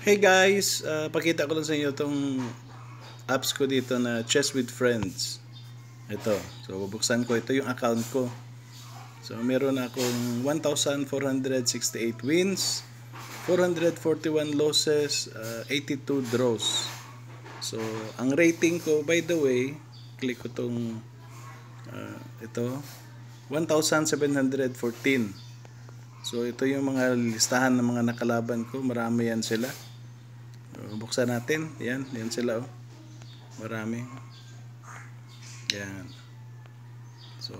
Hey guys, uh, pakita ko lang sa inyo itong apps ko dito na Chess with Friends. Ito. So, bubuksan ko. Ito yung account ko. So, meron akong 1,468 wins, 441 losses, uh, ah, 82 draws. So, ang rating ko, by the way, click ko itong uh, ah, ito, 1,714. So, ito yung mga listahan ng mga nakalaban ko. Marami yan sila. Oh, buksan natin yan yan sila oh marami yan so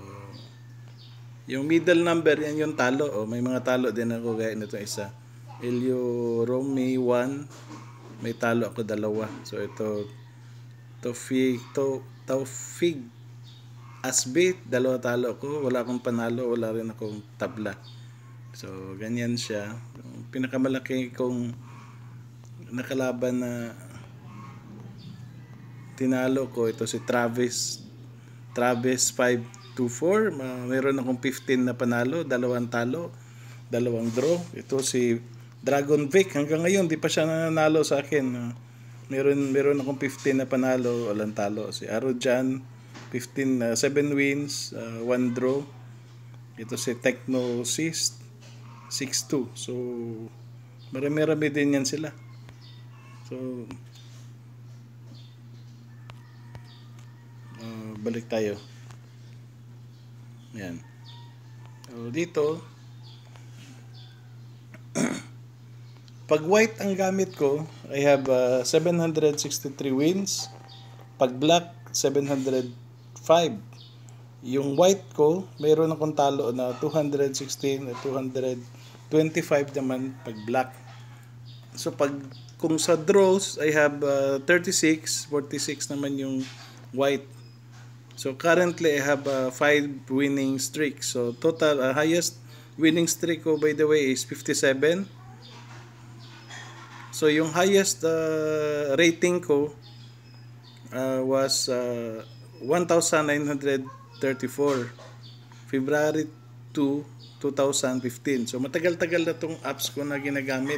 yung middle number yan yung talo oh may mga talo din ako gaya nito isa Elio Romi 1 may talo ako dalawa so ito Taufig to, Taufig Asbit dalawa talo ko wala akong panalo wala rin akong tabla so ganyan siya yung pinakamalaki kong nakalaban na tinalo ko ito si Travis Travis 524 uh, meron akong 15 na panalo dalawang talo dalawang draw ito si Dragon Vic hanggang ngayon di pa siya nanalo sa akin uh, meron meron akong 15 na panalo walang talo si Arojan 15 uh, 7 wins uh, ah, 1 draw ito si Techno 62 so marami-rami din yan sila So, uh, balik tayo. Yan. So, dito, pag white ang gamit ko, I have uh, 763 wins. Pag black, 705. Yung white ko, mayroon akong talo na 216 at 225 naman pag black. So, pag kung sa draws, I have uh, 36. 46 naman yung white. So currently, I have uh, 5 winning streak. So total, uh, highest winning streak ko oh, by the way is 57. So yung highest uh, rating ko uh, was uh, 1,934. February 2, 2015. So matagal-tagal na tong apps ko na ginagamit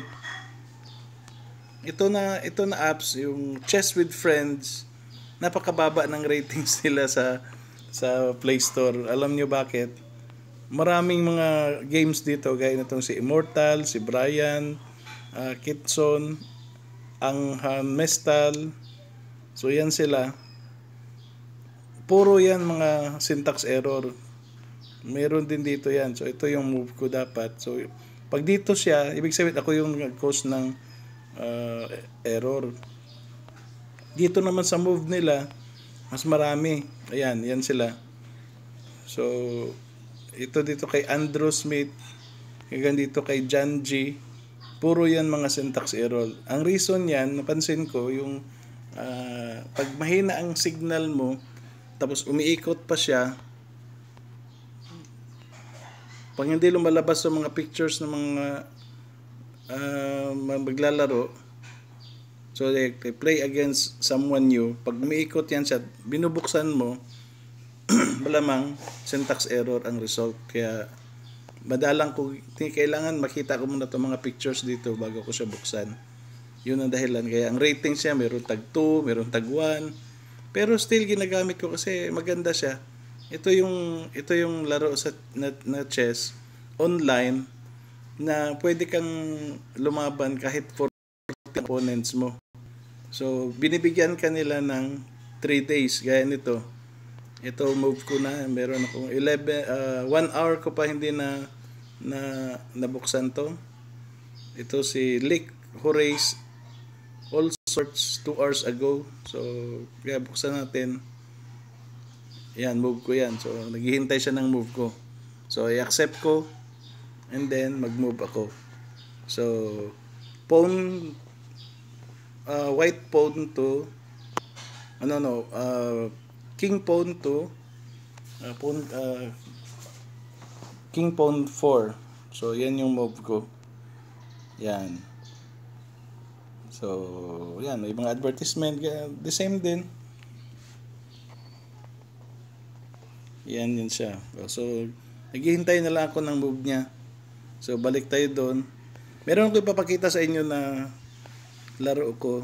ito na ito na apps yung Chess with Friends napakababa ng ratings nila sa sa Play Store. Alam niyo bakit? Maraming mga games dito gaya nitong si Immortal, si Brian, uh, Kitson, ang Han ah, Mestal. So yan sila. Puro yan mga syntax error. Meron din dito yan. So ito yung move ko dapat. So pag dito siya, ibig sabihin ako yung coach ng uh, error. Dito naman sa move nila, mas marami. Ayan, yan sila. So, ito dito kay Andrew Smith, hanggang dito kay John G. Puro yan mga syntax error. Ang reason yan, napansin ko, yung uh, pag mahina ang signal mo, tapos umiikot pa siya, pag hindi lumalabas sa mga pictures ng mga uh, maglalaro so they, they play against someone new pag umiikot yan siya binubuksan mo malamang syntax error ang result kaya madalang ko kailangan makita ko muna itong mga pictures dito bago ko siya buksan yun ang dahilan kaya ang ratings niya meron tag 2 meron tag 1 pero still ginagamit ko kasi maganda siya ito yung ito yung laro sa na, na chess online na pwede kang lumaban kahit for opponents mo. So, binibigyan ka nila ng 3 days. Gaya nito. Ito, move ko na. Meron akong 11, 1 ah, hour ko pa hindi na, na nabuksan to. Ito si Lick Horace all sorts 2 hours ago. So, kaya buksan natin. Yan, move ko yan. So, naghihintay siya ng move ko. So, i-accept ko and then mag-move ako. So, pawn, uh, white pawn to, ano no, uh, king pawn to, uh, phone, uh, king pawn 4. So, yan yung move ko. Yan. So, yan, may mga advertisement, the same din. Yan yun siya. So, naghihintay na lang ako ng move niya. So balik tayo doon. Meron ko ipapakita sa inyo na laro ko.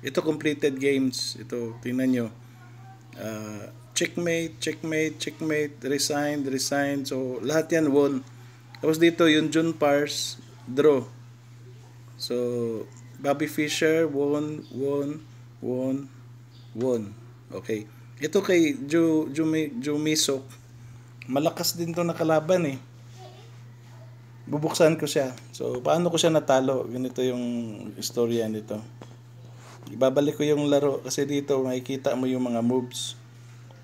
Ito completed games. Ito tingnan nyo. Uh, checkmate, checkmate, checkmate, resigned, resigned. So lahat yan won. Tapos dito yung June Pars, draw. So Bobby Fischer won, won, won, won. Okay. Ito kay Ju, Jumi, Jumisok. Malakas din to na kalaban eh bubuksan ko siya. So, paano ko siya natalo? Ganito yung istorya nito. Ibabalik ko yung laro kasi dito makikita mo yung mga moves.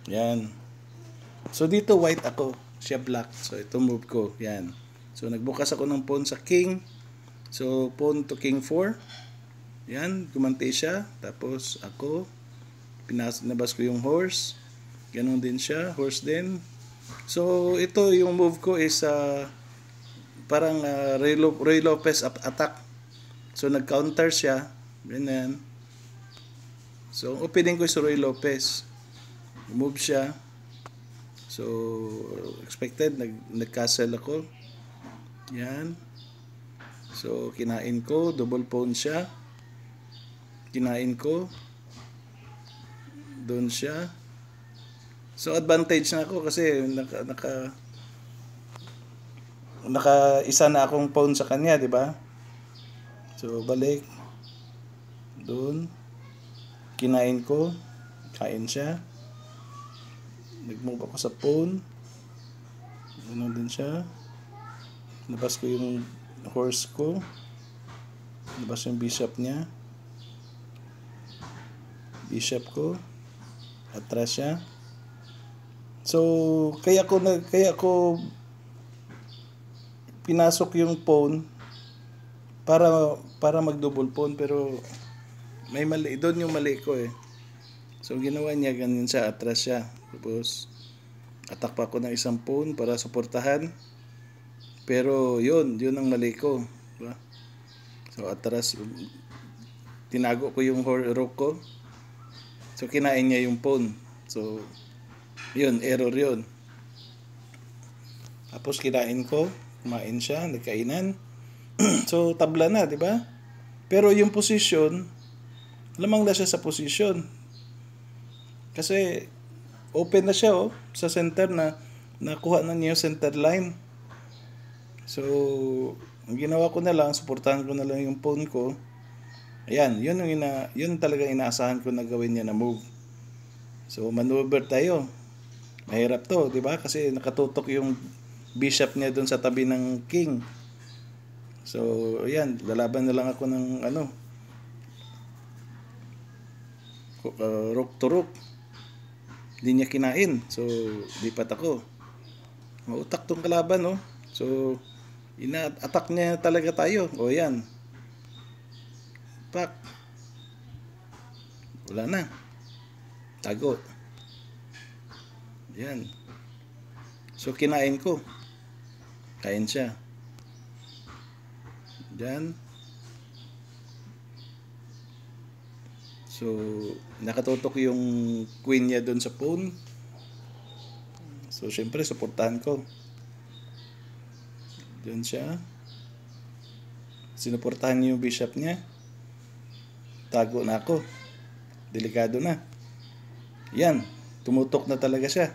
Yan. So, dito white ako. Siya black. So, ito move ko. Yan. So, nagbukas ako ng pawn sa king. So, pawn to king 4. Yan. Kumante siya. Tapos, ako. Pinas nabas ko yung horse. Ganon din siya. Horse din. So, ito yung move ko is... Uh, parang uh, Ray, Lo- Ray Lopez attack. So nag-counter siya. Ganyan. So opening ko si Ray Lopez. Move siya. So expected nag nag ako. Yan. So kinain ko, double pawn siya. Kinain ko. Doon siya. So advantage na ako kasi naka, naka naka isa na akong phone sa kanya, di ba? So, balik. Doon. Kinain ko. Kain siya. Nag-move ako sa phone. Ganun din siya. Labas ko yung horse ko. Labas yung bishop niya. Bishop ko. Atras siya. So, kaya ko, na, kaya ko pinasok yung phone para para mag-double phone pero may mali doon yung mali ko eh. So ginawa niya ganyan sa atras siya. Tapos atak pa ng isang phone para suportahan. Pero yun, yun ang mali ko. Diba? So atras, tinago ko yung rock ko. So kinain niya yung phone. So yun, error yun. Tapos kinain ko kumain siya, nagkainan. so, tabla na, di ba? Pero yung position, lamang na siya sa position. Kasi, open na siya, oh, sa center na, nakuha na niya yung center line. So, ang ginawa ko na lang, suportahan ko na lang yung phone ko. Ayan, yun yung ina, yun talaga inaasahan ko na gawin niya na move. So, maneuver tayo. Mahirap to, di ba? Kasi nakatutok yung bishop niya doon sa tabi ng king. So, ayan, lalaban na lang ako ng ano, uh, rook to rook. Hindi niya kinain. So, lipat ako. Mautak tong kalaban, no? Oh. So, ina-attack niya talaga tayo. O, ayan. Pak. Wala na. Tago. Yan. So, kinain ko. Kain siya. Diyan. So, nakatutok yung queen niya doon sa phone. So, syempre, suportahan ko. Diyan siya. Sinuportahan niya yung bishop niya. Tago na ako. Delikado na. Yan. Tumutok na talaga siya.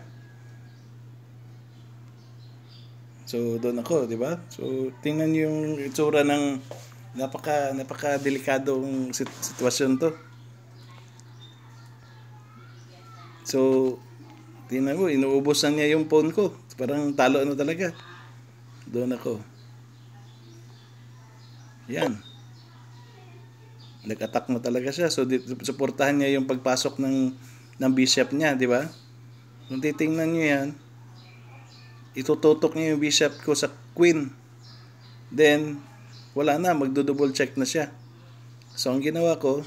So doon ako, 'di ba? So tingnan yung itsura ng napaka napaka delikadong sit- sitwasyon to. So tingnan mo, inuubos niya yung phone ko. Parang talo na talaga. Doon ako. Yan. Nag-attack mo talaga siya. So, di- supportahan niya yung pagpasok ng, ng bishop niya, di ba? Kung titingnan niyo yan, itututok niya yung bishop ko sa queen. Then, wala na, magdo-double check na siya. So, ang ginawa ko,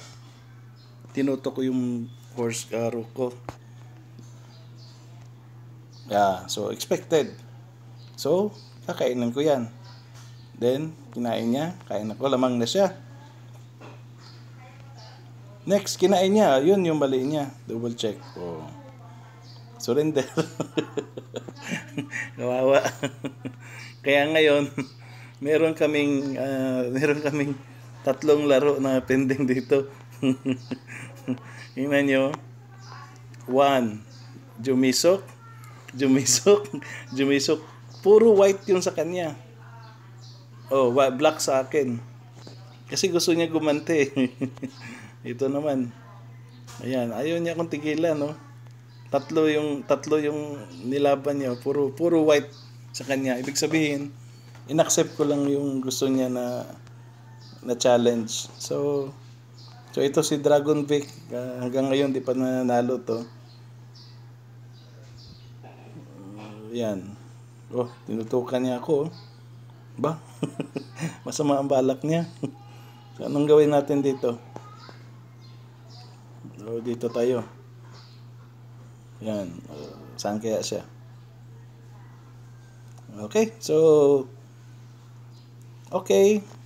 tinutok ko yung horse arrow ko. Yeah, so expected. So, kakainan ko yan. Then, kinain niya. Kain ako, lamang na siya. Next, kinain niya. Yun yung mali niya. Double check. Oh. Surrender. Kawawa. Kaya ngayon, meron kaming uh, meron kaming tatlong laro na pending dito. Tingnan nyo. One, Jumisok. Jumisok. Jumisok. Puro white yun sa kanya. Oh, black sa akin. Kasi gusto niya gumante. Ito naman. Ayan, ayaw niya akong tigilan, no? tatlo yung tatlo yung nilaban niya puro puro white sa kanya ibig sabihin inaccept ko lang yung gusto niya na na challenge so so ito si Dragon Vic uh, hanggang ngayon di pa nanalo to uh, yan oh tinutukan niya ako oh. ba masama ang balak niya so anong gawin natin dito so oh, dito tayo yan. Saan kaya siya? Okay. So, okay.